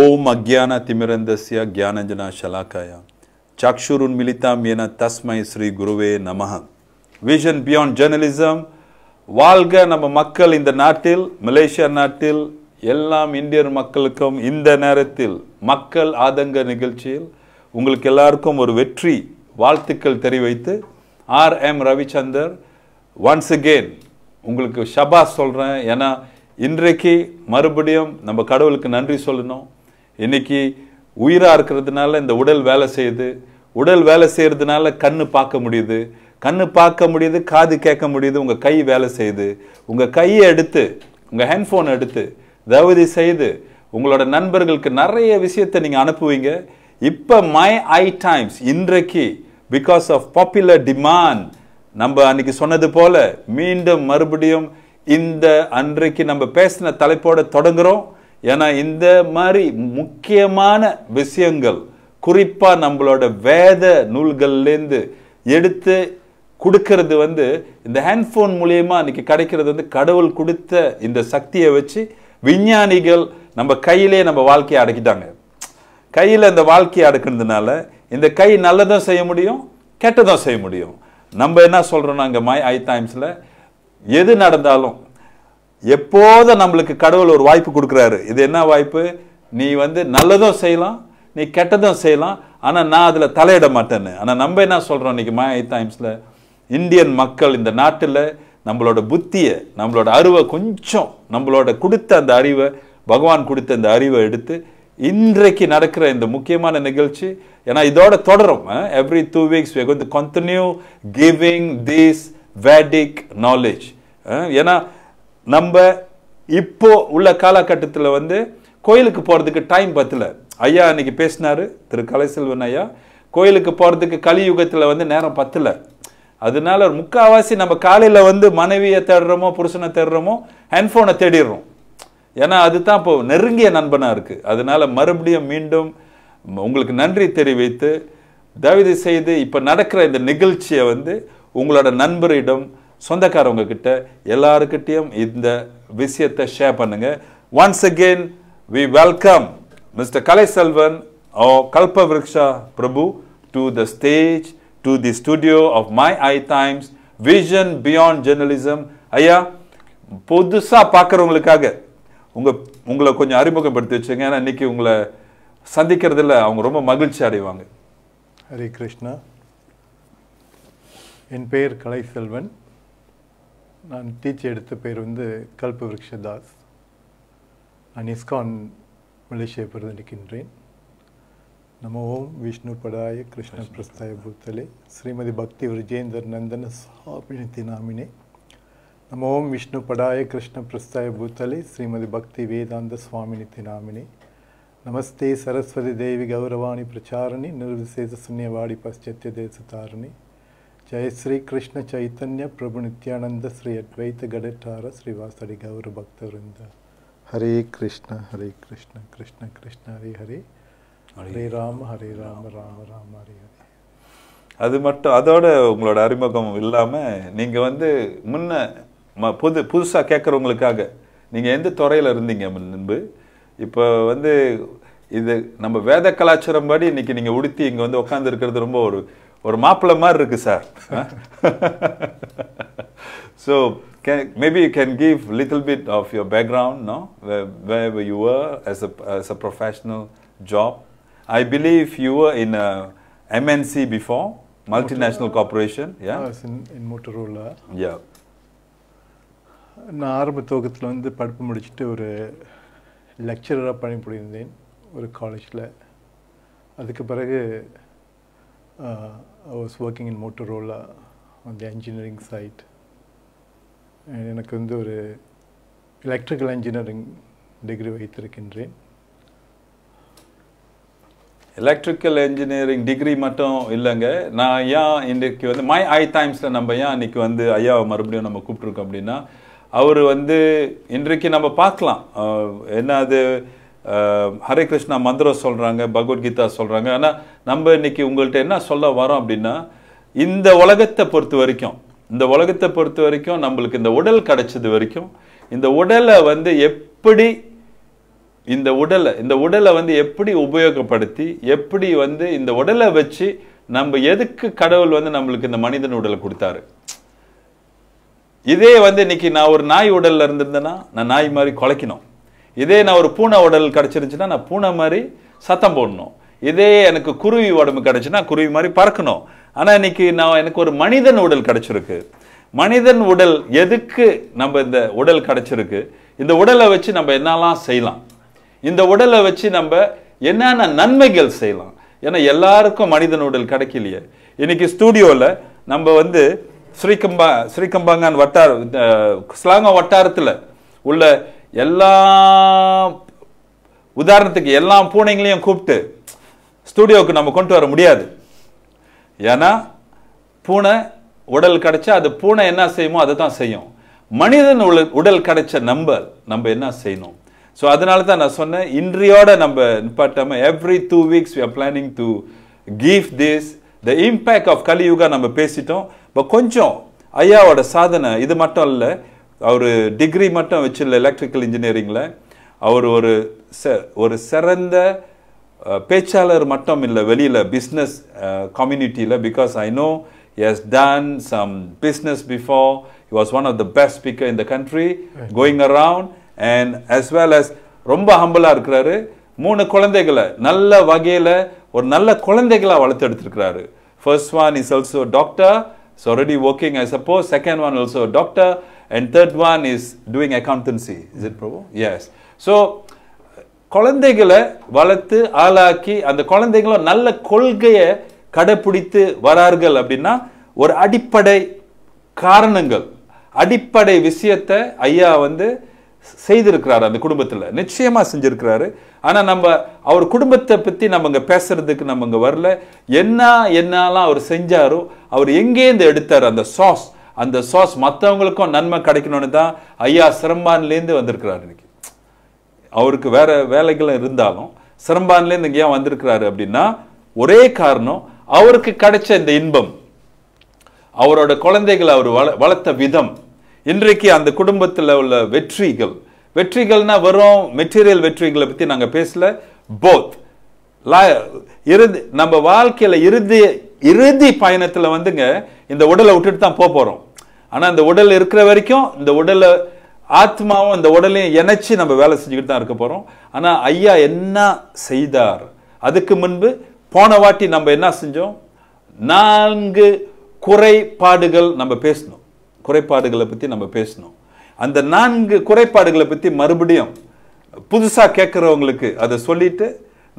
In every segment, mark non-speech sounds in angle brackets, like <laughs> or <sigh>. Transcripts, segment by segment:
ஓம் அக்யான திமிரந்தஸ்யா ஜானஞ்சனா ஷலாக்காயா சாக்ஷுருன் மிலிதாம் என தஸ்மை ஸ்ரீ குருவே நமக விஷன் பியாண்ட் ஜேர்னலிசம் வாழ்க நம்ம மக்கள் இந்த நாட்டில் மலேசியா நாட்டில் எல்லாம் இந்தியர் மக்களுக்கும் இந்த நேரத்தில் மக்கள் ஆதங்க நிகழ்ச்சியில் உங்களுக்கு எல்லாருக்கும் ஒரு வெற்றி வாழ்த்துக்கள் தெரிவித்து R M Ravichandar once again உங்களுக்கு ஷபாஸ் சொல்கிறேன் ஏன்னா இன்றைக்கு மறுபடியும் நம்ம கடவுளுக்கு நன்றி சொல்லணும் இன்னைக்கு உயிராக இருக்கிறதுனால இந்த உடல் வேலை செய்யுது உடல் வேலை செய்கிறதுனால கண்ணு பார்க்க முடியுது கண்ணு பார்க்க முடியுது காது கேட்க முடியுது உங்கள் கை வேலை செய்யுது உங்கள் கையை எடுத்து உங்கள் ஹேண்ட்ஃபோன் எடுத்து தவதி செய்து உங்களோட நண்பர்களுக்கு நிறைய விஷயத்தை நீங்கள் அனுப்புவீங்க இப்போ மை ஐ டைம்ஸ் இன்றைக்கு பிகாஸ் ஆஃப் பாப்புலர் டிமாண்ட் நம்ம அன்னைக்கு சொன்னது போல மீண்டும் மறுபடியும் இந்த அன்றைக்கு நம்ம பேசின தலைப்போட தொடங்குகிறோம் ஏன்னா இந்த மாதிரி முக்கியமான விஷயங்கள் குறிப்பாக நம்மளோட வேத நூல்கள்லேருந்து எடுத்து கொடுக்கறது வந்து இந்த ஹேண்ட்ஃபோன் மூலியமாக இன்றைக்கி கிடைக்கிறது வந்து கடவுள் கொடுத்த இந்த சக்தியை வச்சு விஞ்ஞானிகள் நம்ம கையிலே நம்ம வாழ்க்கையை அடக்கிட்டாங்க கையில் இந்த வாழ்க்கையை அடக்குனதுனால இந்த கை நல்லதும் செய்ய முடியும் கெட்டதும் செய்ய முடியும் நம்ம என்ன சொல்கிறோம் இங்கே மை ஐ டைம்ஸில் எது நடந்தாலும் எப்போதும் நம்மளுக்கு கடவுள் ஒரு வாய்ப்பு கொடுக்குறாரு இது என்ன வாய்ப்பு நீ வந்து நல்லதும் செய்யலாம் நீ கெட்டதும் செய்யலாம் ஆனால் நான் அதில் தலையிட மாட்டேன்னு ஆனால் நம்ம என்ன சொல்கிறோம் இன்றைக்கி மா டைம்ஸில் இந்தியன் மக்கள் இந்த நாட்டில் நம்மளோட புத்தியை நம்மளோட அறிவை கொஞ்சம் நம்மளோட கொடுத்த அந்த அறிவை பகவான் கொடுத்த அந்த அறிவை எடுத்து இன்றைக்கு நடக்கிற இந்த முக்கியமான நிகழ்ச்சி ஏன்னா இதோட தொடரும் every two weeks we continue giving this Vedic knowledge ஏன்னா நம்ம இப்போ உள்ள காலகட்டத்தில் வந்து கோயிலுக்கு போகிறதுக்கு டைம் பத்தல ஐயா அன்னைக்கு பேசினார் திரு கலைசெல்வன் ஐயா கோயிலுக்கு போகிறதுக்கு கலியுகத்தில் வந்து நேரம் பத்தில அதனால முக்காவாசி நம்ம காலையில் வந்து மனைவியை தேடுறோமோ புருஷனை தேடுறோமோ ஹேண்ட்ஃபோனை தேடிடுறோம் ஏன்னா அதுதான் இப்போ நெருங்கிய நண்பனாக இருக்குது அதனால மறுபடியும் மீண்டும் உங்களுக்கு நன்றி தெரிவித்து தயவு செய்து இப்போ நடக்கிற இந்த நிகழ்ச்சியை வந்து உங்களோட நண்பரிடம் சொந்தக்காரவங்க கிட்ட எல்லாருக்கிட்டையும் இந்த விஷயத்தை ஷேர் பண்ணுங்க once again we welcome mister Kalai Selvan ஓ Kalpa Vriksha Prabhu to the stage to the studio of My I Times vision beyond journalism ஐயா புதுசாக பார்க்குறவங்களுக்காக உங்கள் உங்களை கொஞ்சம் அறிமுகப்படுத்தி வச்சுங்க ஏன்னா இன்றைக்கி உங்களை சந்திக்கிறதுல அவங்க ரொம்ப மகிழ்ச்சி அடைவாங்க ஹரே கிருஷ்ணா என் பெயர் கலைசெல்வன் நான் டீச்சர் எடுத்த பேர் வந்து கல்ப விருக்ஷதாஸ் நான் இஸ்கான் மலேசிய பிரதிநிதிக்கின்றேன் நம்ம ஓம் விஷ்ணு படாய கிருஷ்ண பிரஸ்தாய பூத்தலே ஸ்ரீமதி பக்தி விஜேந்தர் நந்தன சாபினிதி நாமினே நம்ம ஓம் விஷ்ணு படாய கிருஷ்ண பிரஸ்தாய பூத்தலே ஸ்ரீமதி பக்தி வேதாந்த சுவாமினிதி நாமினே நமஸ்தே சரஸ்வதி தேவி கௌரவாணி பிரச்சாரணி நிர்விசேஷ சுன்யவாடி பச்சத்திய தேசதாரணி ಜಯ ಶ್ರೀ ಕೃಷ್ಣ ಚೈತನ್ಯ ಪ್ರಭು ನಿತ್ಯಾನಂದ ಶ್ರೀ ಅದ್ವೈತ ಗಡಟಾರ ಶ್ರೀವಾಸಡಿ ಗೌರ ಭಕ್ತವೃಂದ ஹரே ಕೃಷ್ಣ ಹರೇ ಕೃಷ್ಣ ಕೃಷ್ಣ ಕೃಷ್ಣ ಹರೇ ಹರೇ ஹரே ராம ஹரே ராம ராம ராம ஹரே ஹரே அது மட்டும் அதோட உங்களோட அறிமுகம் இல்லாமல் நீங்கள் வந்து முன்ன ம புது புதுசாக கேட்குறவங்களுக்காக நீங்கள் எந்த துறையில் இருந்தீங்க முன்பு இப்போ வந்து இது நம்ம வேத கலாச்சாரம் படி இன்னைக்கு நீங்கள் உடுத்தி இங்கே வந்து உட்காந்துருக்கிறது ரொம்ப ஒரு ஒரு மாப்பிள்ள மாதிரி இருக்கு sir so okay maybe you can give little bit of your background know where you're as as a professional job I believe you're in a MNC before multinational corporation நான் ஆரம்ப துவக்கத்தில் வந்து படிப்பு முடிச்சுட்டு ஒரு லெக்சரராக பணிபுரிந்தேன் ஒரு காலேஜில் அதுக்கு பிறகு uh, I was working in Motorola on the engineering side. And எனக்கு வந்து ஒரு எலக்ட்ரிக்கல் இன்ஜினியரிங் டிகிரி வைத்திருக்கின்றேன் எலக்ட்ரிக்கல் இன்ஜினியரிங் டிகிரி மட்டும் இல்லைங்க நான் ஏன் இன்றைக்கு வந்து மை ஐ டைம்ஸில் நம்ம ஏன் இன்றைக்கி வந்து ஐயாவை மறுபடியும் நம்ம கூப்பிட்ருக்கோம் அப்படின்னா அவர் வந்து இன்றைக்கு நம்ம பார்க்கலாம் என்ன அது ஹரே கிருஷ்ணா மந்திரம் சொல்கிறாங்க பகவத்கீதா சொல்கிறாங்க ஆனால் நம்ம இன்னைக்கு உங்கள்கிட்ட என்ன சொல்ல வரோம் அப்படின்னா இந்த உலகத்தை பொறுத்த வரைக்கும் இந்த உலகத்தை பொறுத்த வரைக்கும் நம்மளுக்கு இந்த உடல் கிடைச்சது வரைக்கும் இந்த உடலை வந்து எப்படி இந்த உடலை இந்த உடலை வந்து எப்படி உபயோகப்படுத்தி எப்படி வந்து இந்த உடலை வச்சு நம்ம எதுக்கு கடவுள் வந்து நம்மளுக்கு இந்த மனிதன் உடலை கொடுத்தாரு இதே வந்து இன்னைக்கு நான் ஒரு நாய் உடலில் இருந்திருந்தேன்னா நான் நாய் மாதிரி குலைக்கணும் இதே நான் ஒரு பூனை உடல் கிடச்சிருந்துச்சுன்னா நான் பூனை மாதிரி சத்தம் போடணும் இதே எனக்கு குருவி உடம்பு கிடச்சுன்னா குருவி மாதிரி பறக்கணும் ஆனால் இன்னைக்கு நான் எனக்கு ஒரு மனிதன் உடல் கிடச்சிருக்கு மனிதன் உடல் எதுக்கு நம்ம இந்த உடல் கிடச்சிருக்கு இந்த உடலை வச்சு நம்ம என்னெல்லாம் செய்யலாம் இந்த உடலை வச்சு நம்ம என்னென்ன நன்மைகள் செய்யலாம் ஏன்னா எல்லாருக்கும் மனிதன் உடல் கிடைக்கலையே இன்னைக்கு ஸ்டூடியோவில் நம்ம வந்து ஸ்ரீகம்பா ஸ்ரீகம்பாங்கான் வட்டார ஸ்லாங்கா வட்டாரத்தில் உள்ள எல்லா உதாரணத்துக்கு எல்லா பூனைங்களையும் கூப்பிட்டு ஸ்டூடியோவுக்கு நம்ம கொண்டு வர முடியாது ஏன்னா பூனை உடல் கிடைச்சா அது பூனை என்ன செய்யுமோ அதை தான் செய்யும் மனிதன் உடல் கிடைச்ச நம்ப நம்ம என்ன செய்யணும் ஸோ அதனால தான் நான் சொன்னேன் இன்றியோட நம்ம நிப்பாட்டாமல் every two weeks we are planning to give this the impact of Kaliyuga நம்ம பேசிட்டோம் இப்போ கொஞ்சம் ஐயாவோட சாதனை இது மட்டும் இல்லை அவர் டிகிரி மட்டும் வச்சில்ல எலக்ட்ரிக்கல் இன்ஜினியரிங்கில் அவர் ஒரு ஒரு சிறந்த Uh, பேச்சாளர் மட்டும் இல்லை வெளியில் பிஸ்னஸ் கம்யூனிட்டியில் because I know he's done some business before he was one of the best speaker in the country going around and as well as ரொம்ப ஹம்பிளாக இருக்கிறாரு மூணு குழந்தைகளை நல்ல வகையில் ஒரு நல்ல குழந்தைகளாக வளர்த்து எடுத்துருக்கிறாரு first one is also doctor so already working I suppose second one also doctor and third one is doing accountancy is it ப்ரோ எஸ் ஸோ குழந்தைகளை வளர்த்து ஆளாக்கி அந்த குழந்தைங்களும் நல்ல கொள்கையை கடைப்பிடித்து வரார்கள் அப்படின்னா ஒரு அடிப்படை காரணங்கள் அடிப்படை விஷயத்தை ஐயா வந்து செய்திருக்கிறாரு அந்த குடும்பத்தில் நிச்சயமாக செஞ்சுருக்கிறாரு ஆனால் நம்ம அவர் குடும்பத்தை பற்றி நம்ம இங்கே பேசுறதுக்கு நம்ம இங்கே வரல என்ன என்னெல்லாம் அவர் செஞ்சாரோ அவர் எங்கேருந்து எடுத்தார் அந்த சாஸ் அந்த சாஸ் மற்றவங்களுக்கும் நன்மை கிடைக்கணும்னு தான் ஐயா சிரம்பான்லேருந்து வந்திருக்கிறார் இன்னைக்கு அவருக்கு வேறு வேலைகளும் இருந்தாலும் சிரம்பான்லேருந்து இங்கே ஏன் வந்திருக்கிறாரு அப்படின்னா ஒரே காரணம் அவருக்கு கிடைச்ச இந்த இன்பம் அவரோட குழந்தைகளை அவர் வள வளர்த்த விதம் இன்றைக்கு அந்த குடும்பத்தில் உள்ள வெற்றிகள் வெற்றிகள்னா வெறும் மெட்டீரியல் வெற்றிகளை பற்றி நாங்கள் பேசல போத் லா இறுதி நம்ம வாழ்க்கையில் இறுதி இறுதி பயணத்தில் வந்துங்க இந்த உடலை விட்டுட்டு தான் போக போகிறோம் ஆனால் இந்த உடல் இருக்கிற வரைக்கும் இந்த உடலை ஆத்மாவும் அந்த உடலையும் இணைச்சி நம்ம வேலை செஞ்சுக்கிட்டு தான் இருக்க போகிறோம் ஆனால் ஐயா என்ன செய்தார் அதுக்கு முன்பு போன வாட்டி நம்ம என்ன செஞ்சோம் நான்கு குறைபாடுகள் நம்ம பேசணும் குறைபாடுகளை பற்றி நம்ம பேசணும் அந்த நான்கு குறைபாடுகளை பற்றி மறுபடியும் புதுசாக கேட்குறவங்களுக்கு அதை சொல்லிட்டு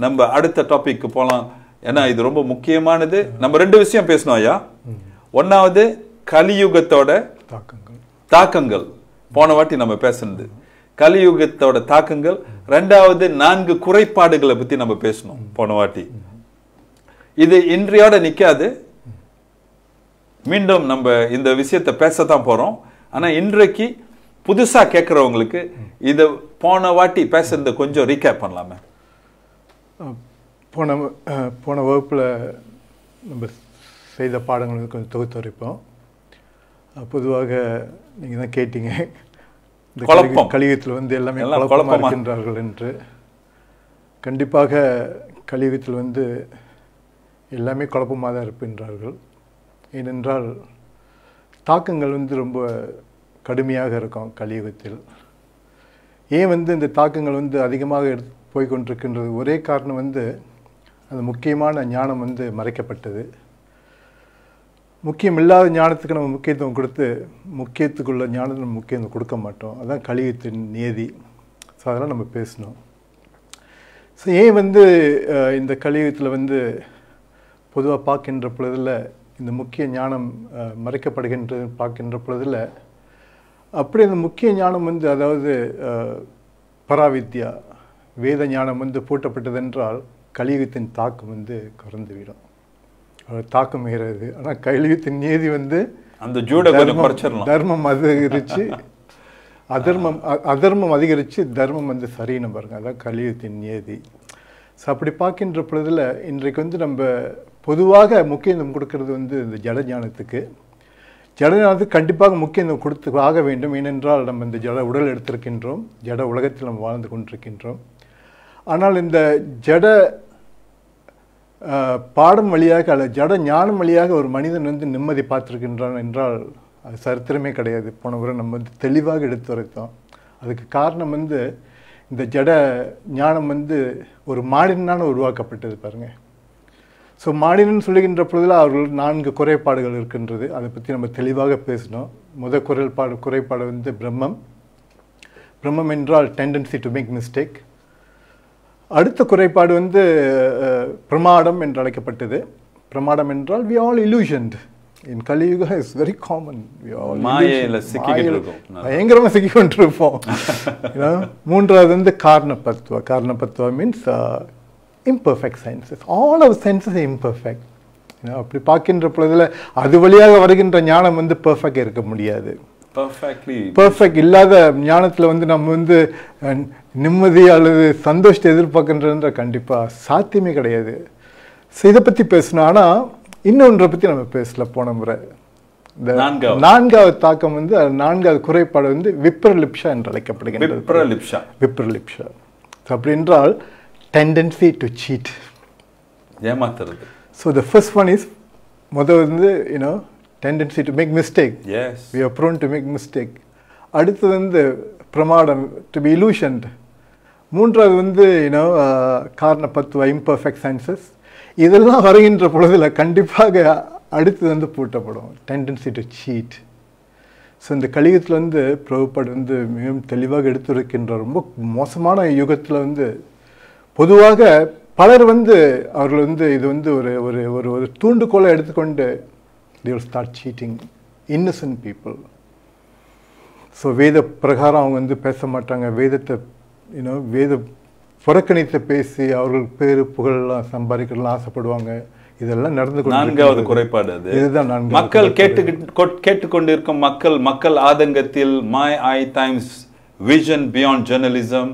நம்ம அடுத்த டாபிக்கு போகலாம் ஏன்னா இது ரொம்ப முக்கியமானது நம்ம ரெண்டு விஷயம் பேசணும் ஐயா ஒன்றாவது கலியுகத்தோட தாக்கங்கள் தாக்கங்கள் போன வாட்டி நம்ம பேசுனது கலியுகத்தோட தாக்கங்கள் ரெண்டாவது நான்கு குறைபாடுகளை பற்றி நம்ம பேசணும் போன வாட்டி இது இன்றையோட நிற்காது மீண்டும் நம்ம இந்த விஷயத்தை பேசத்தான் போகிறோம் ஆனால் இன்றைக்கு புதுசாக கேட்குறவங்களுக்கு இதை போன வாட்டி பேசுறத கொஞ்சம் ரீகேப் பண்ணலாமே போன போன வகுப்பில் நம்ம செய்த பாடங்களுக்கு கொஞ்சம் தொகுத்து வரைப்போம் பொதுவாக நீங்கள் தான் கேட்டீங்க இந்த குழப்பம் கலியுகத்தில் வந்து எல்லாமே குழப்பமாக இருக்கின்றார்கள் என்று கண்டிப்பாக கலியுகத்தில் வந்து எல்லாமே குழப்பமாக தான் இருப்பின்றார்கள் ஏனென்றால் தாக்கங்கள் வந்து ரொம்ப கடுமையாக இருக்கும் கலியுகத்தில் ஏன் வந்து இந்த தாக்கங்கள் வந்து அதிகமாக எடுத்து போய்கொண்டிருக்கின்றது ஒரே காரணம் வந்து அந்த முக்கியமான ஞானம் வந்து மறைக்கப்பட்டது முக்கியம் இல்லாத ஞானத்துக்கு நம்ம முக்கியத்துவம் கொடுத்து முக்கியத்துக்குள்ள ஞானத்தை நம்ம முக்கியத்துவம் கொடுக்க மாட்டோம் அதுதான் கலியுத்தின் நியதி ஸோ அதெல்லாம் நம்ம பேசணும் ஸோ ஏன் வந்து இந்த கலியுகத்தில் வந்து பொதுவாக பார்க்கின்ற பொழுதில் இந்த முக்கிய ஞானம் மறைக்கப்படுகின்றது பார்க்கின்ற பொழுதில் அப்படி அந்த முக்கிய ஞானம் வந்து அதாவது பராவித்யா வேத ஞானம் வந்து பூட்டப்பட்டதென்றால் கலியுகத்தின் தாக்கம் வந்து குறைந்துவிடும் தாக்கம் ஏறாது ஆனால் கையெழுத்தின் நீதி வந்து அந்த ஜூட தர்மம் அதிகரிச்சு அதிகரித்து <laughs> அதர்மம் அதர்மம் அதிகரித்து தர்மம் வந்து சரின்னு பாருங்கள் அதான் கலியுத்தின் நியதி ஸோ அப்படி பார்க்கின்ற பொழுதில் இன்றைக்கு வந்து நம்ம பொதுவாக முக்கியத்துவம் கொடுக்கறது வந்து இந்த ஜடஞானத்துக்கு ஜடஞானத்துக்கு கண்டிப்பாக முக்கியத்துவம் கொடுத்து ஆக வேண்டும் ஏனென்றால் நம்ம இந்த ஜட உடல் எடுத்திருக்கின்றோம் ஜட உலகத்தில் நம்ம வாழ்ந்து கொண்டிருக்கின்றோம் ஆனால் இந்த ஜட பாடம் வழியாக அல்ல ஜட ஞானம் வழியாக ஒரு மனிதன் வந்து நிம்மதி பார்த்துருக்கின்றான் என்றால் அது சரித்திரமே கிடையாது போன முறை நம்ம வந்து தெளிவாக எடுத்துரைத்தோம் அதுக்கு காரணம் வந்து இந்த ஜட ஞானம் வந்து ஒரு மாடினான உருவாக்கப்பட்டது பாருங்கள் ஸோ மாடினன் சொல்லுகின்ற பொழுதில் அவர்கள் நான்கு குறைபாடுகள் இருக்கின்றது அதை பற்றி நம்ம தெளிவாக பேசினோம் முத பாடு குறைபாடு வந்து பிரம்மம் பிரம்மம் என்றால் டெண்டன்சி டு மேக் மிஸ்டேக் அடுத்த குறைபாடு வந்து பிரமாடம் என்று அழைக்கப்பட்டது பிரமாடம் என்றால் வி ஆல் இலூஷன்ட் இன் கலியுக இஸ் வெரி காமன் பயங்கரமாக சிக்கி கொண்டிருப்போம் <laughs> மூன்றாவது வந்து காரணப்பத்துவ காரணப்பத்துவ means imperfect sciences all our sciences imperfect அப்படி பார்க்கின்ற பொழுதுல அது வழியாக வருகின்ற ஞானம் வந்து பர்ஃபெக்ட் இருக்க முடியாது பர்ஃபெக்ட் இல்லாத ஞானத்தில் வந்து நம்ம வந்து நிம்மதி அல்லது சந்தோஷத்தை எதிர்பார்க்கின்றன்ற கண்டிப்பாக சாத்தியமே கிடையாது ஸோ இதை பற்றி பேசணும் ஆனால் இன்னொன்றை பற்றி நம்ம பேசல போன முறை இந்த நான்காவது தாக்கம் வந்து நான்காவது குறைபாடு வந்து விப்ரலிப்ஷா என்று அழைக்கப்படுகிறது விப்ரலிப்ஷா அப்படி என்றால் டெண்டன்சி டு சீட் ஏமாத்துறது so the first one is முதல் வந்து you know tendency to make mistakes we are prone to make mistake அடுத்து வந்து பிரமாடம் டு பி இலூஷன்ட் மூன்றாவது வந்து யூனோ காரண பத்துவ இம்பர்ஃபெக்ட் சென்சஸ் இதெல்லாம் வருகின்ற பொழுதில் கண்டிப்பாக அடுத்து வந்து பூட்டப்படும் டெண்டன்சி டு சீட் ஸோ இந்த கலியுகத்தில் வந்து பிரபுபாடு வந்து மிகவும் தெளிவாக எடுத்துரைக்கின்ற ரொம்ப மோசமான யுகத்தில் வந்து பொதுவாக பலர் வந்து அவர்கள் வந்து இது வந்து ஒரு ஒரு ஒரு ஒரு தூண்டுகோலை எடுத்துக்கொண்டு they will start cheating innocent people so வேத பிரகாரம் அவங்க வந்து பேச மாட்டாங்க வேதத்தை யூனோ வேத புறக்கணித்த பேசி அவர்கள் பேர் புகழெல்லாம் சம்பாதிக்கிறதுலாம் ஆசைப்படுவாங்க இதெல்லாம் நடந்து நான்காவது குறைபாடு அது இதுதான் மக்கள் கேட்டுக்கிட்டு கேட்டுக்கொண்டிருக்கும் மக்கள் மக்கள் ஆதங்கத்தில் My I Times vision beyond journalism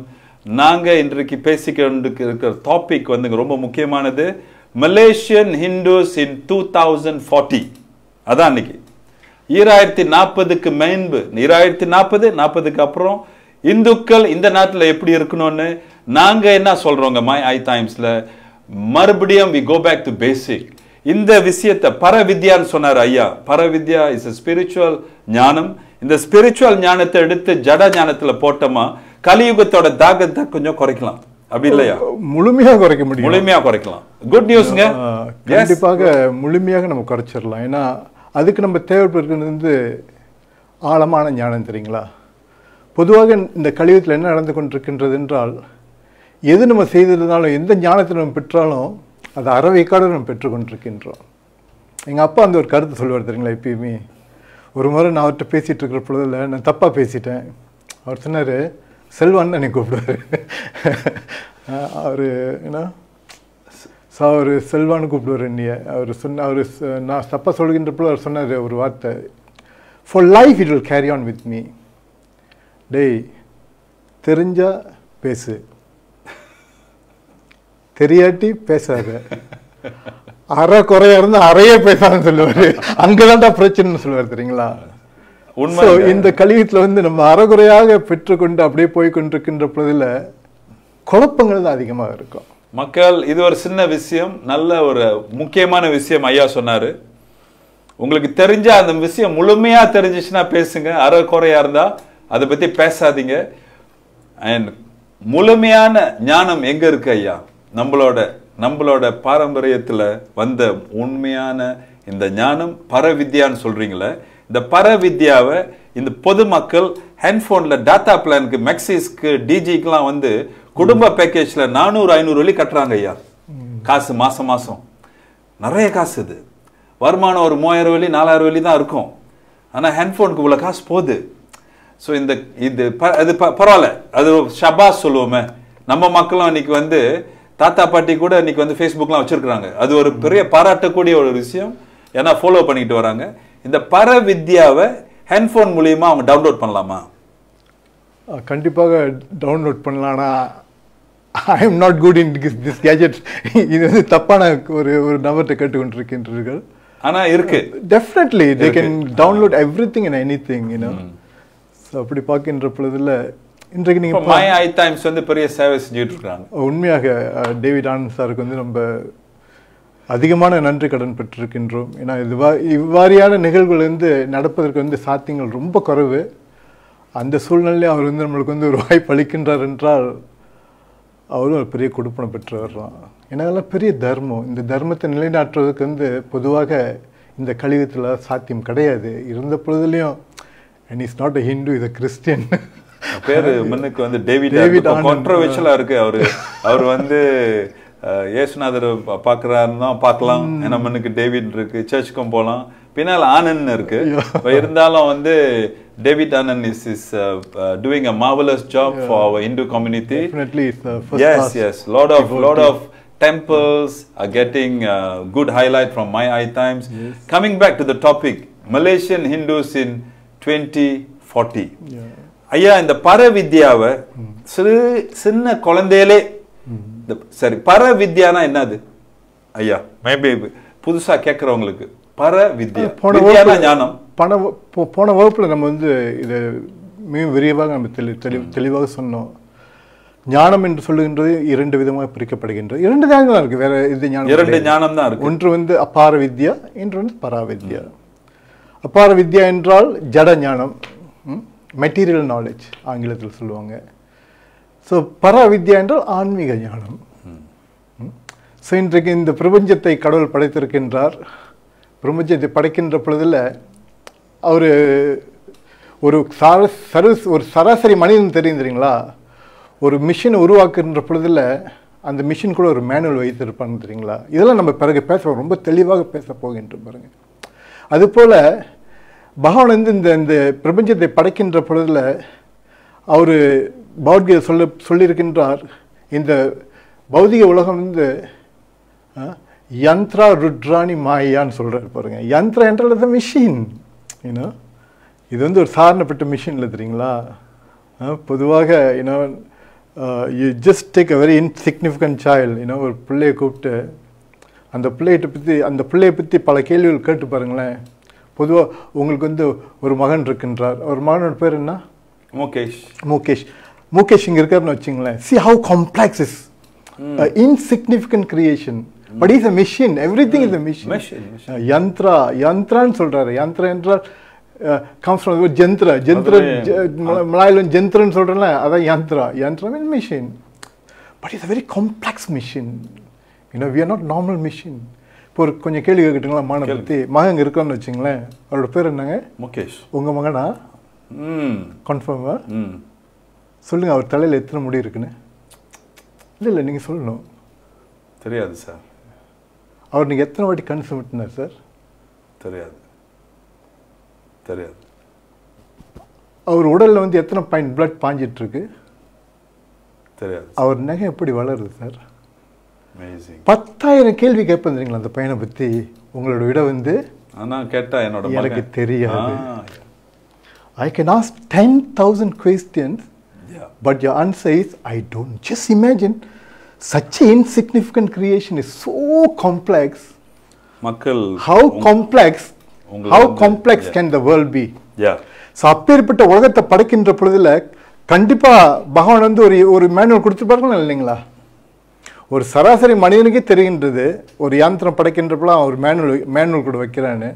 நாங்கள் இன்றைக்கு பேசிக்கொண்டு இருக்கிற டாபிக் வந்துங்க ரொம்ப முக்கியமானது Malaysian Hindus in two thousand forty அதான் அன்னைக்கு ஈராயிரத்தி நாற்பதுக்கு மேன்பு ஈராயிரத்தி நாற்பது நாற்பதுக்கு அப்புறம் இந்துக்கள் இந்த நாட்டில் எப்படி இருக்கணும்னு நாங்கள் என்ன சொல்கிறோங்க மை ஐ டைம்ஸில் மறுபடியும் we go back to basic இந்த விஷயத்தை பரவித்யான்னு சொன்னார் ஐயா பரவித்யா இஸ் எ ஸ்பிரிச்சுவல் ஞானம் இந்த ஸ்பிரிச்சுவல் ஞானத்தை எடுத்து ஜட ஞானத்தில் போட்டோமா கலியுகத்தோட தாகத்தை கொஞ்சம் குறைக்கலாம் அப்படி இல்லையா முழுமையாக குறைக்க முடியும் முழுமையாக குறைக்கலாம் குட் நியூஸ்ங்க கண்டிப்பாக முழுமையாக நம்ம குறைச்சிடலாம் ஏன்னா அதுக்கு நம்ம தேவைப்படுறது வந்து ஆழமான ஞானம் தெரியுங்களா பொதுவாக இந்த கழிவுத்தில் என்ன நடந்து கொண்டிருக்கின்றது என்றால் எது நம்ம செய்திருந்தாலும் எந்த ஞானத்தை நம்ம பெற்றாலும் அது அறவைக்காடு நம்ம பெற்றுக்கொண்டிருக்கின்றோம் எங்கள் அப்பா அந்த ஒரு கருத்து சொல்லுவார் தெரியுங்களா எப்பயுமே ஒரு முறை நான் அவர்கிட்ட பேசிகிட்டு இருக்கிற பொழுதில் நான் தப்பாக பேசிட்டேன் அவர் சொன்னார் செல்வான்னு என்னை கூப்பிடுவார் <laughs> அவர் ஏன்னா ஸோ அவர் செல்வான்னு கூப்பிடுவார் என்னையை அவர் சொன்ன அவர் நான் தப்பாக சொல்கின்றப்போ அவர் சொன்னார் ஒரு வார்த்தை for life it will carry on with me டேய் தெரிஞ்சால் பேசு தெரியாட்டி பேசாத அரை குறையா இருந்து அறைய பேசாதுன்னு சொல்லுவார் அங்கே தான்டா பிரச்சனைன்னு சொல்லுவார் தெரியுங்களா ஸோ இந்த கழிவுத்தில் வந்து நம்ம அறகுறையாக பெற்றுக்கொண்டு அப்படியே போய் கொண்டிருக்கின்ற பொழுதில் குழப்பங்கள் தான் அதிகமாக இருக்கும் மக்கள் இது ஒரு சின்ன விஷயம் நல்ல ஒரு முக்கியமான விஷயம் ஐயா சொன்னார் உங்களுக்கு தெரிஞ்ச அந்த விஷயம் முழுமையாக தெரிஞ்சிச்சுன்னா பேசுங்க அற குறையாக இருந்தால் அதை பற்றி பேசாதீங்க அண்ட் முழுமையான ஞானம் எங்கே இருக்குது ஐயா நம்மளோட நம்மளோட பாரம்பரியத்தில் வந்த உண்மையான இந்த ஞானம் பரவித்யான்னு சொல்கிறீங்களே இந்த பரவித்யாவை இந்த பொதுமக்கள் ஹேண்ட்ஃபோனில் டாட்டா பிளானுக்கு மெக்சிஸ்க்கு டிஜிக்கெலாம் வந்து குடும்ப பேக்கேஜில் நானூறு ஐநூறு வழி கட்டுறாங்க ஐயா காசு மாதம் மாதம் நிறைய காசு இது வருமானம் ஒரு மூவாயிரம் வழி நாலாயிரம் வழி தான் இருக்கும் ஆனால் ஹேண்ட்ஃபோனுக்கு இவ்வளோ காசு போகுது ஸோ இந்த இது அது பரவாயில்ல அது ஷபாஸ் சொல்லுவோமே நம்ம மக்களும் இன்னைக்கு வந்து தாத்தா பாட்டி கூட இன்னைக்கு வந்து ஃபேஸ்புக்லாம் வச்சுருக்குறாங்க அது ஒரு பெரிய பாராட்டக்கூடிய ஒரு விஷயம் ஏன்னா ஃபாலோ பண்ணிக்கிட்டு வராங்க இந்த பர வித்யாவை ஹேண்ட்ஃபோன் மூலியமாக அவங்க டவுன்லோட் பண்ணலாமா கண்டிப்பாக டவுன்லோட் பண்ணலான்னா I am not good in this gadget இது வந்து தப்பான ஒரு ஒரு நபர்கிட்ட கேட்டுக்கொண்டிருக்கின்றீர்கள் ஆனால் இருக்கு definitely they can download everything in anything இன்னும் ஸோ அப்படி பார்க்கின்ற பொழுதுல இன்றைக்கு நீங்கள் மை ஐ டைம்ஸ் வந்து பெரிய சேவை செஞ்சுட்டு இருக்காங்க உண்மையாக டேவிட் ஆனந்த் சாருக்கு வந்து நம்ம அதிகமான நன்றி கடன் பெற்றிருக்கின்றோம் ஏன்னா இதுவா இவ்வாறியான நிகழ்வுகள் வந்து நடப்பதற்கு வந்து சாத்தியங்கள் ரொம்ப குறைவு அந்த சூழ்நிலையில் அவர் வந்து நம்மளுக்கு வந்து ஒரு வாய்ப்பு அளிக்கின்றார் என்றால் அவரும் ஒரு பெரிய கொடுப்பனை பெற்று தான் ஏன்னா பெரிய தர்மம் இந்த தர்மத்தை நிலைநாட்டுறதுக்கு வந்து பொதுவாக இந்த கலியுகத்தில் சாத்தியம் கிடையாது இருந்த பொழுதுலையும் and is not a Hindu is a Christian பேர் மண்ணுக்கு வந்து டேவிட் டேவிட் கான்ட்ரவர்ஷியலாக அவரு அவர் அவர் வந்து ஏசுநாதர் பார்க்குறாருன்னா பார்க்கலாம் ஏன்னா மண்ணுக்கு டேவிட் இருக்கு சர்ச்சுக்கும் போகலாம் பின்னால் ஆனந்த் இருக்கு இருந்தாலும் வந்து David Anand is is doing a marvellous job for Hindu community as as lot of lot of temples are getting uh, good highlight from my eye times yes. coming back to the topic malaysian hindus ஐயா இந்த பர வித்யாவை சிறு சின்ன குழந்தையிலே சரி பர வித்யானா என்னது ஐயா maybe புதுசாக கேட்குறவங்களுக்கு பர வித்யா போன ஞானம் பண போன வகுப்பில் நம்ம வந்து இதை மிக விரிவாக நம்ம தெளி தெளிவு தெளிவாக சொன்னோம் ஞானம் என்று சொல்லுகின்றது இரண்டு விதமாக பிரிக்கப்படுகின்றது இரண்டு ஞானம் தான் இருக்குது வேற இது ஞானம் இரண்டு ஞானம் தான் இருக்கு ஒன்று வந்து அப்பார வித்யா இன்று வந்து பராவித்யா அப்பார வித்யா என்றால் ஜட ஞானம் மெட்டீரியல் நாலேஜ் ஆங்கிலத்தில் சொல்லுவாங்க ஸோ பராவித்யா என்றால் ஆன்மீக ஞானம் ஸோ இன்றைக்கு இந்த பிரபஞ்சத்தை கடவுள் படைத்திருக்கின்றார் இது படைக்கின்ற பொழுதில் அவர் ஒரு சர சரு ஒரு சராசரி மனிதன் தெரியும் தெரியுங்களா ஒரு மிஷின் உருவாக்குகின்ற பொழுதில் அந்த மிஷின் கூட ஒரு மேனுவல் வைத்திருப்பாங்க தெரியுங்களா இதெல்லாம் நம்ம பிறகு பேச ரொம்ப தெளிவாக பேச போகின்ற பாருங்கள் அதுபோல் பகவான் வந்து இந்த இந்த பிரபஞ்சத்தை படைக்கின்ற பொழுதில் அவர் பௌத்திக சொல்ல சொல்லியிருக்கின்றார் இந்த பௌதிக உலகம் வந்து யந்த்ரா ருட்ராணி மாயான்னு சொல்கிறாரு பாருங்கள் யந்திரா என்றால் அது மிஷின் ஏன்னா இது வந்து ஒரு சாரணப்பட்ட மிஷின் இல்லை தெரியுங்களா பொதுவாக ஏன்னா you just take a very insignificant child ஏன்னா ஒரு பிள்ளையை கூப்பிட்டு அந்த பிள்ளைகிட்ட பற்றி அந்த பிள்ளையை பற்றி பல கேள்விகள் கேட்டு பாருங்களேன் பொதுவாக உங்களுக்கு வந்து ஒரு மகன் இருக்கின்றார் ஒரு மகனோட பேர் என்ன முகேஷ் முகேஷ் முகேஷ் இங்கே இருக்காருன்னு வச்சுங்களேன் see how complex is insignificant creation but is a machine everything is a machine யந்த்ரா யந்த்ரான்னு சொல்றாரு யந்திரா என்றால் கம்ஸ் ஃப்ரம் ஜந்திர ஜந்திர மலையாளம் ஜந்திரன்னு சொல்கிறேன்ல அதான் யந்திரா யந்திரம் in machine but it's a very complex machine you know we are not normal machine இப்போ ஒரு கொஞ்சம் கேள்வி கேட்கட்டுங்களா மகனை பற்றி மகன் இருக்கோம்னு வச்சுங்களேன் அவரோட பேர் என்னங்க முகேஷ் உங்கள் மகனா கன்ஃபார்மா சொல்லுங்க அவர் தலையில் எத்தனை முடி இருக்குன்னு இல்லை இல்லை நீங்கள் சொல்லணும் தெரியாது சார் அவர் நீங்கள் எத்தனை வாட்டி கண் சுமிட்டினார் சார் தெரியாது தெரியாது அவர் உடலில் வந்து எத்தனை பாயிண்ட் பிளட் பாஞ்சிட்ருக்கு தெரியாது அவர் நகை எப்படி வளருது சார் பத்தாயிரம் கேள்வி கேட்பேன் அந்த பையனை பற்றி உங்களோட விட வந்து ஆனால் கேட்டால் என்னோட எனக்கு தெரியாது I can ask ten thousand questions but your answer is I don't just imagine such an insignificant creation is so complex. மக்கள் how complex how complex yeah. can the world be yeah so அப்பேற்பட்ட உலகத்தை படைக்கின்ற பொழுதுல கண்டிப்பா பகவான் வந்து ஒரு ஒரு manual கொடுத்துருப்பார்கள் இல்லைங்களா ஒரு சராசரி மனிதனுக்கே தெரிகின்றது ஒரு யாந்திரம் படைக்கின்றப்பெல்லாம் அவர் மேனுவல் மேனுவல் கூட வைக்கிறான்னு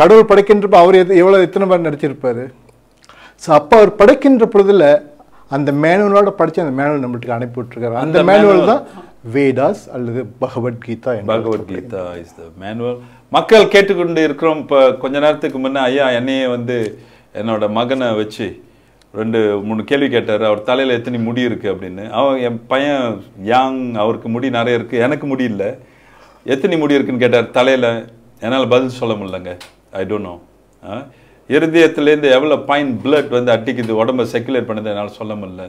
கடவுள் படைக்கின்றப்ப அவர் எவ்வளோ எத்தனை பேர் நடிச்சிருப்பார் ஸோ அப்போ அவர் படைக்கின்ற பொழுதில் அந்த மேனுவலோட படித்து அந்த மேனுவல் நம்மளுக்கு அனுப்பி விட்டுருக்காரு அந்த மேனுவல் தான் வேதாஸ் அல்லது Bhagavad Gita Bhagavad Gita is the manual மக்கள் கேட்டுக்கொண்டு இருக்கிறோம் இப்போ கொஞ்ச நேரத்துக்கு முன்னே ஐயா என்னையே வந்து என்னோட மகனை வச்சு ரெண்டு மூணு கேள்வி கேட்டார் அவர் தலையில் எத்தனை முடி இருக்குது அப்படின்னு அவன் என் பையன் யாங் அவருக்கு முடி நிறைய இருக்குது எனக்கு முடி இல்லை எத்தனை முடி இருக்குன்னு கேட்டார் தலையில் என்னால் பதில் சொல்ல முடியலங்க ஐ டோன்ட் நோ இருதயத்துலேருந்து எவ்வளோ பாயிண்ட் பிளட் வந்து அட்டிக்குது உடம்பை செக்குலேட் பண்ணது என்னால் சொல்ல முடியல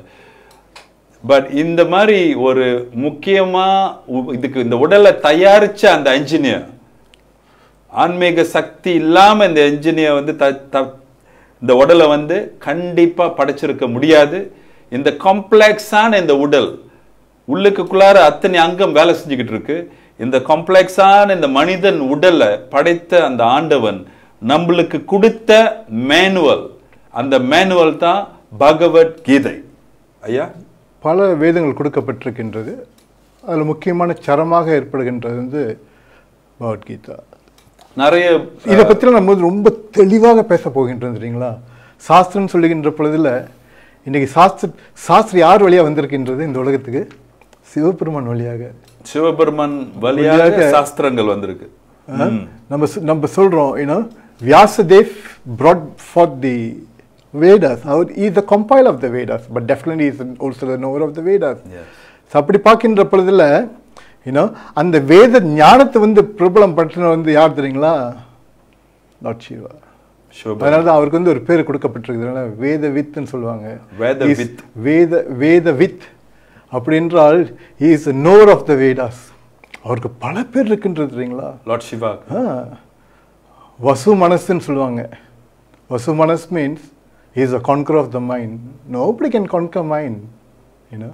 பட் இந்த மாதிரி ஒரு முக்கியமாக இதுக்கு இந்த உடலை தயாரித்த அந்த என்ஜினியர் ஆன்மீக சக்தி இல்லாமல் இந்த என்ஜினியர் வந்து த த இந்த உடலை வந்து கண்டிப்பாக படைச்சிருக்க முடியாது இந்த காம்ப்ளெக்ஸான இந்த உடல் உள்ளுக்குள்ளார அத்தனை அங்கம் வேலை செஞ்சுக்கிட்டு இருக்கு இந்த காம்ப்ளெக்ஸான இந்த மனிதன் உடலை படைத்த அந்த ஆண்டவன் நம்மளுக்கு கொடுத்த மேனுவல் அந்த மேனுவல் தான் கீதை ஐயா பல வேதங்கள் கொடுக்கப்பட்டிருக்கின்றது அதில் முக்கியமான சரமாக ஏற்படுகின்றது வந்து பகவத்கீதா நிறைய இதை பற்றி நம்ம ரொம்ப தெளிவாக பேச தெரியுங்களா சாஸ்திரம் சொல்லுகின்ற பொழுதில் இன்னைக்கு சாஸ்திர சாஸ்திரி யார் வழியாக வந்திருக்கின்றது இந்த உலகத்துக்கு சிவபெருமான் வழியாக சிவபெருமான் வழியாக சாஸ்திரங்கள் வந்திருக்கு நம்ம நம்ம சொல்கிறோம் ஏன்னா Vyasadeva brought forth the Vedas. Now, he is the compiler of the Vedas, but definitely he is also the knower of the Vedas. So அப்படி பார்க்கின்ற பொழுதுல யூனோ அந்த வேத ஞானத்தை வந்து பிரபலம் பற்றின வந்து யார் தெரியுங்களா நாட் சிவா அதனால தான் அவருக்கு வந்து ஒரு பேர் கொடுக்கப்பட்டிருக்கிறதுனால வேத வித்னு சொல்லுவாங்க வேத வித் வேத வேத வித் அப்படின்றால் is knower of the Vedas அவருக்கு பல பேர் இருக்குன்றது தெரியுங்களா லார்ட் சிவா வசு மனசுன்னு சொல்லுவாங்க வசு மனஸ் means is a conquer of the mind no nobody can conquer mind ஏன்னா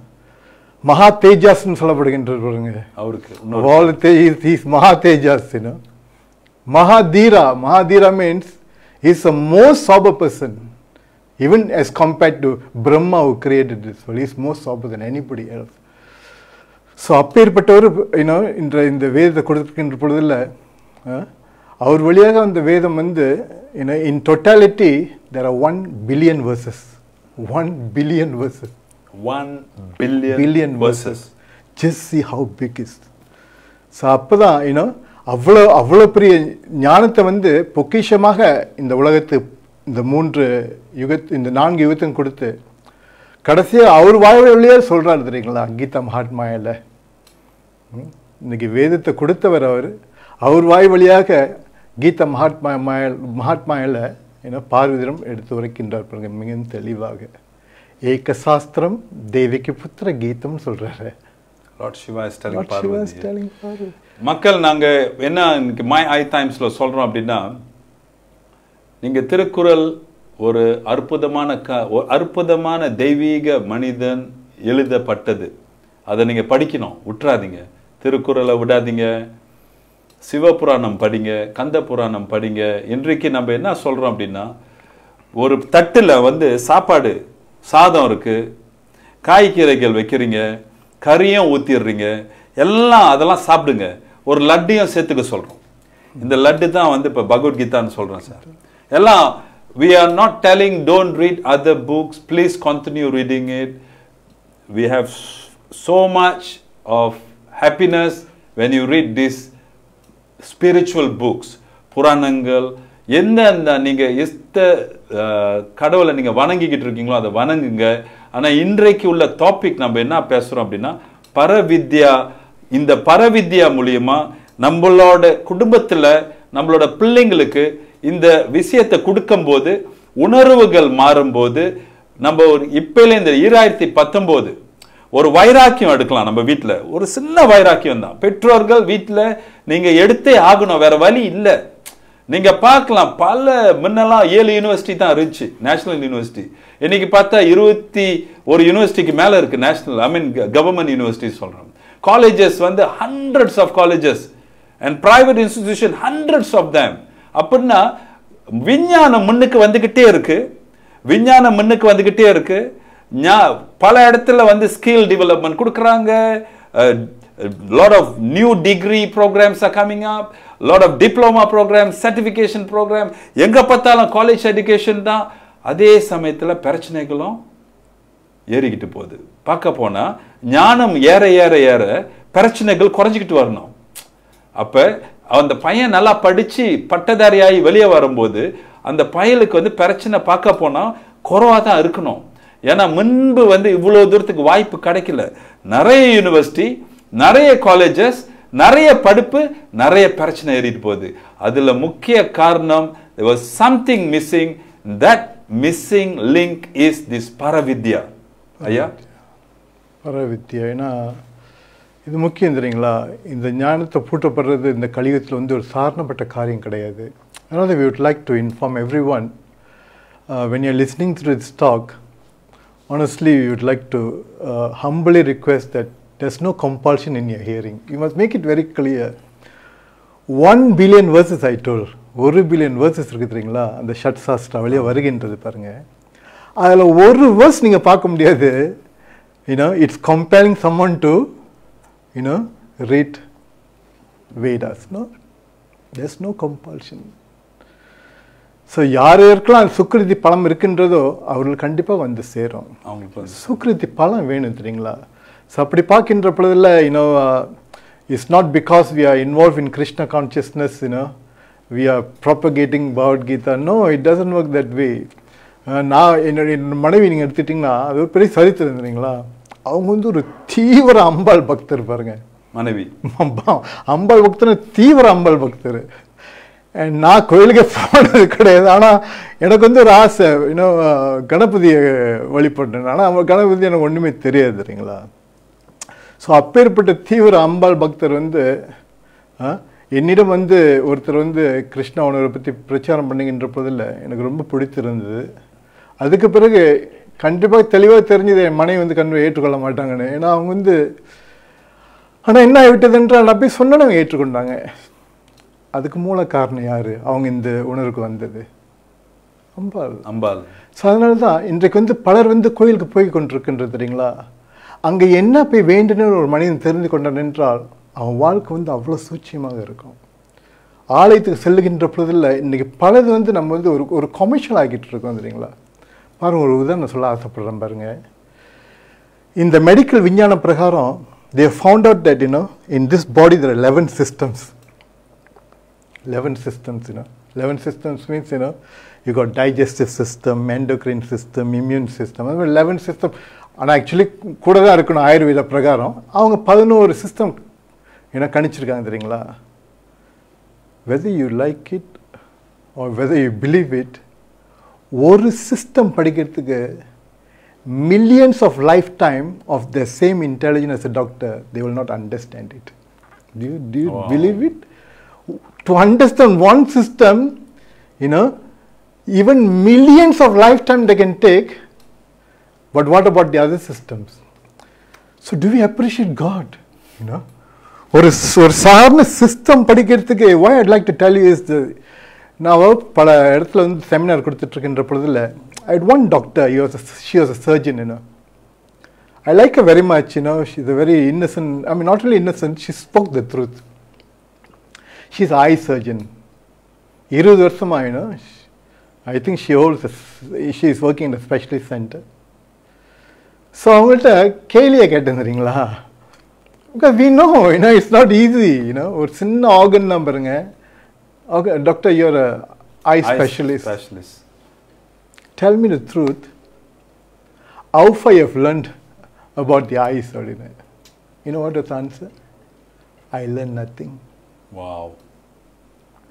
மகா தேஜாஸ்ன்னு சொல்லப்படுகின்ற பாருங்க அவருக்கு வால் தேஜ் இஸ் மகா தேஜாஸ் ஏன்னா மகா தீரா மகா தீரா means is a most sober person even as compared to Brahma who created this world. Is most sober sober anybody so அப்பேற்பட்டவர் இன்னும் இன்ற இந்த வேதத்தை கொடுத்துருக்கின்ற பொழுதில் அவர் வழியாக அந்த வேதம் வந்து என்ன in totality there are one billion verses one billion verses one billion billion verses just see how big is so அப்போ தான் இன்னும் அவ்வளோ அவ்வளோ பெரிய ஞானத்தை வந்து பொக்கிஷமாக இந்த உலகத்து இந்த மூன்று யுகத் இந்த நான்கு யுகத்தையும் கொடுத்து கடைசியாக அவர் வாழ்வழியாக சொல்கிறார் தெரியுங்களா கீதா மகாத்மாயில் இன்றைக்கி வேதத்தை கொடுத்தவர் அவர் அவர் வாய் வழியாக கீத மகாத்மா மகாத்மாயில் ஏன்னா பார்வதிடம் எடுத்து உரைக்கின்றார் பாருங்க மிகவும் தெளிவாக ஏக்க சாஸ்திரம் தேவிக்கு புத்திர கீதம் சொல்கிறாரு மக்கள் நாங்கள் என்ன மை ஐ டைம்ஸில் சொல்கிறோம் அப்படின்னா நீங்கள் திருக்குறள் ஒரு அற்புதமான க அற்புதமான தெய்வீக மனிதன் எழுதப்பட்டது அதை நீங்கள் படிக்கணும் விட்டுறாதீங்க திருக்குறளை விடாதீங்க சிவபுராணம் படிங்க கந்த புராணம் படிங்க இன்றைக்கு நம்ம என்ன சொல்கிறோம் அப்படின்னா ஒரு தட்டில் வந்து சாப்பாடு சாதம் இருக்குது காய்கீரைகள் வைக்கிறீங்க கறியும் ஊற்றிடுறீங்க எல்லாம் அதெல்லாம் சாப்பிடுங்க ஒரு லட்டையும் சேர்த்துக்க சொல்கிறோம் இந்த லட்டு தான் வந்து இப்போ பகவத்கீதான்னு சொல்கிறோம் சார் எல்லாம் we are not telling don't read other books please continue reading it we have so much of happiness when you read this spiritual books புராணங்கள் எந்த அந்த நீங்கள் எந்த கடவுளை நீங்கள் வணங்கிக்கிட்டு இருக்கீங்களோ அதை வணங்குங்க ஆனால் இன்றைக்கு உள்ள டாபிக் நம்ம என்ன பேசுகிறோம் அப்படின்னா பரவித்யா இந்த பரவித்யா மூலியமாக நம்மளோட குடும்பத்தில் நம்மளோட பிள்ளைங்களுக்கு இந்த விஷயத்தை கொடுக்கும்போது உணர்வுகள் மாறும்போது நம்ம ஒரு இப்போலே இந்த ஈராயிரத்தி பத்தொம்போது ஒரு வைராக்கியம் எடுக்கலாம் நம்ம வீட்டில் ஒரு சின்ன வைராக்கியம் தான் பெற்றோர்கள் வீட்டில் நீங்கள் எடுத்தே ஆகணும் வேற வழி இல்லை நீங்கள் பார்க்கலாம் பல முன்னெல்லாம் ஏழு யூனிவர்சிட்டி தான் இருந்துச்சு நேஷனல் யூனிவர்சிட்டி இன்னைக்கு பார்த்தா இருபத்தி ஒரு யூனிவர்சிட்டிக்கு மேலே இருக்குது national I mean government university சொல்கிறோம் காலேஜஸ் வந்து hundreds of colleges and private institution hundreds of them அப்படின்னா விஞ்ஞானம் முன்னுக்கு வந்துக்கிட்டே இருக்குது விஞ்ஞானம் முன்னுக்கு வந்துக்கிட்டே இருக்குது பல இடத்துல வந்து ஸ்கில் டெவலப்மெண்ட் கொடுக்குறாங்க lot of new degree programs are coming up lot of diploma program certification program எங்கே பார்த்தாலும் காலேஜ் எஜுகேஷன் தான் அதே சமயத்தில் பிரச்சனைகளும் ஏறிக்கிட்டு போகுது பார்க்க போனால் ஞானம் ஏற ஏற ஏற பிரச்சனைகள் குறைஞ்சிக்கிட்டு வரணும் அப்போ அந்த பையன் நல்லா படித்து பட்டதாரியாகி வெளியே வரும்போது அந்த பயலுக்கு வந்து பிரச்சனை பார்க்க போனால் குறவாக தான் இருக்கணும் ஏன்னா முன்பு வந்து இவ்வளோ தூரத்துக்கு வாய்ப்பு கிடைக்கல நிறைய யூனிவர்சிட்டி நிறைய காலேஜஸ் நிறைய படிப்பு நிறைய பிரச்சனை ஏறிட்டு போகுது அதில் முக்கிய காரணம் something missing that missing link is this பரவித்யா ஐயா பரவித்யா ஏன்னா இது முக்கியம் தெரியுங்களா இந்த ஞானத்தை பூட்டப்படுறது இந்த கலியுகத்தில் வந்து ஒரு சாரணப்பட்ட காரியம் கிடையாது அதனால் we would like to inform everyone when you listening through it's talk honestly, we would like to uh, humbly request that there's no compulsion in your hearing. You must make it very clear. One billion verses, I told. ஒரு billion verses இருக்குது தெரியுங்களா அந்த shut சாஸ்ட்ரா வழியாக வருகின்றது பாருங்கள் அதில் ஒரு verse நீங்கள் பார்க்க முடியாது you know it's comparing someone to you know read Vedas no there's no compulsion so யார் யாருக்கெல்லாம் சுக்கிருதி பழம் இருக்கின்றதோ அவர்கள் கண்டிப்பாக வந்து சேரும் அவங்களுக்கு சுக்கிருதி பழம் வேணும் தெரியுங்களா ஸோ அப்படி பார்க்கின்ற பொழுதில் you know it's not because we are involve in Krishna consciousness you know we are propagating Bhagavad Gita no it doesn't work that way நான் என்னுடைய மனைவி நீங்கள் எடுத்துட்டிங்கன்னா அது ஒரு பெரிய சரித்திரம் தெரியுங்களா அவங்க வந்து ஒரு தீவிர அம்பாள் பக்தர் பாருங்க மனைவி அம்பாள் பக்தர் தீவிர அம்பாள் பக்தர் நான் கோயிலுக்கே போனது கிடையாது ஆனால் எனக்கு வந்து ஒரு ஆசை இன்னும் கணபதியை வழிபட்டேன் ஆனால் அவங்க கணபதி எனக்கு ஒன்றுமே தெரியாது இல்லைங்களா ஸோ அப்பேற்பட்ட தீவிர அம்பாள் பக்தர் வந்து என்னிடம் வந்து ஒருத்தர் வந்து கிருஷ்ணா உணவரை பற்றி பிரச்சாரம் பண்ணுகின்ற போதில் எனக்கு ரொம்ப பிடித்திருந்தது அதுக்கு பிறகு கண்டிப்பாக தெளிவாக தெரிஞ்சது என் மனைவி வந்து கண்டிப்பாக ஏற்றுக்கொள்ள மாட்டாங்கன்னு ஏன்னா அவங்க வந்து ஆனால் என்ன ஆகிவிட்டது நான் போய் சொன்னவங்க ஏற்றுக்கொண்டாங்க அதுக்கு மூல காரணம் யார் அவங்க இந்த உணர்வுக்கு வந்தது அம்பாள் அம்பாள் ஸோ அதனால தான் இன்றைக்கு வந்து பலர் வந்து கோயிலுக்கு போய் கொண்டிருக்கின்றது தெரியுங்களா அங்கே என்ன போய் வேண்டுன்னு ஒரு மனிதன் தெரிந்து கொண்டான் என்றால் அவன் வாழ்க்கை வந்து அவ்வளோ சூட்சியமாக இருக்கும் ஆலயத்துக்கு செல்லுகின்ற பொழுதில் இன்றைக்கி பலது வந்து நம்ம வந்து ஒரு ஒரு கொமர்ஷியல் ஆகிட்டு இருக்கோம் தெரியுங்களா பாருங்கள் ஒரு உதாரணம் சொல்ல ஆசைப்படுறேன் பாருங்கள் இந்த மெடிக்கல் விஞ்ஞான பிரகாரம் they found out that you know in this body there eleven systems 11 systems, you know. 11 systems means, you know, you got digestive system, endocrine system, immune system, 11 system. ஆனால் ஆக்சுவலி கூட தான் இருக்கணும் ஆயுர்வேத பிரகாரம் அவங்க பதினோரு சிஸ்டம் ஏன்னா கணிச்சிருக்காங்க தெரியுங்களா whether you like it or whether you believe it ஒரு சிஸ்டம் படிக்கிறதுக்கு millions of lifetime of the same intelligence doctor they will not understand it do you believe it to understand one system, you know, even millions of lifetime they can take. But what about the other systems? So do we appreciate God? You know, or or certain system padikirthike. Why I'd like to tell you is the now I've pala a seminar kudithirukkendra pradhile. I had one doctor. He was she was a surgeon. You know. I like her very much, you know, she's a very innocent, I mean, not only innocent, she spoke the truth. She's eye surgeon இருபது வருஷம் ஆயிடும் I think she holds she is working இந்த specialist centre so அவங்கள்ட்ட கேள்வியை கேட்டேன் தெரியுங்களா because we know ஏன்னா it's not easy ஏன்னா ஒரு சின்ன ஆர்கன் நம்பருங்க okay doctor you're eye specialist specialist tell me the truth how I have learnt about the eyes அப்படின்னு you know what is answer I learn nothing Wow.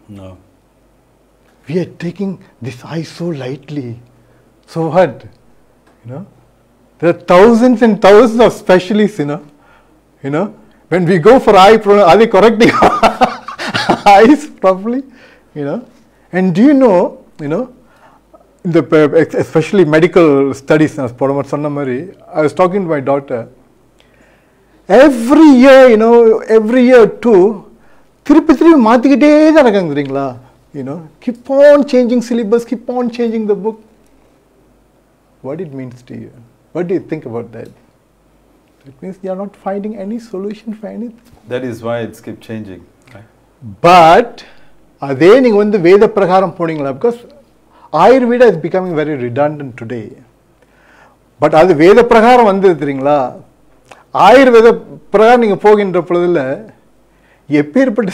No. We are taking this eye so lightly. So what? You know? There are thousands and thousands of specialists, you know. You know? When we go for eye pronoun, are they correcting eyes <laughs> properly? You know? And do you know, you know, the especially medical studies, I was talking to my daughter. Every year, you know, every year too, திருப்பி திருப்பி மாற்றிக்கிட்டே தான் இருக்காங்க தெரியுங்களா you know keep on changing syllabus keep on changing the book what it means to you what you think about that it means you are not finding any solution for any that is why it's keep changing but அதே நீங்கள் வந்து வேத பிரகாரம் போனீங்களா because Ayurveda is becoming very redundant today but அது வேத பிரகாரம் வந்தது தெரியுங்களா ஆயுர்வேத பிரகாரம் நீங்கள் போகின்ற பொழுதுல எப்பேற்பட்ட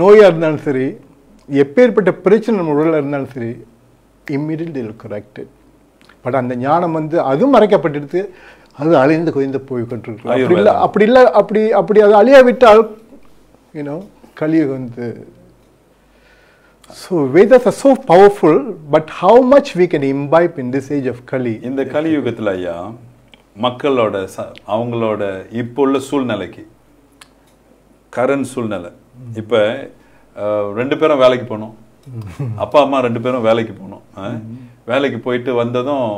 நோயாக இருந்தாலும் சரி எப்பேற்பட்ட பிரச்சனை நம்ம உடலில் இருந்தாலும் சரி இம்மிடியட்லி கரெக்டட் பட் அந்த ஞானம் வந்து அதுவும் மறைக்கப்பட்டிருக்கு அது அழிந்து குறைந்து போய் கொண்டிருக்கு அப்படி இல்லை அப்படி இல்லை அப்படி அப்படி அது அழியாவிட்டால் யூனோ கலியுகம் வந்து so Vedas are so powerful but how much we can imbibe in this age of Kali இந்த கலியுகத்தில் ஐயா மக்களோட ச அவங்களோட இப்போ உள்ள சூழ்நிலைக்கு கரண்ட் சூழ்நிலை இப்போ ரெண்டு பேரும் வேலைக்கு போகணும் அப்பா அம்மா ரெண்டு பேரும் வேலைக்கு போகணும் வேலைக்கு போயிட்டு வந்ததும்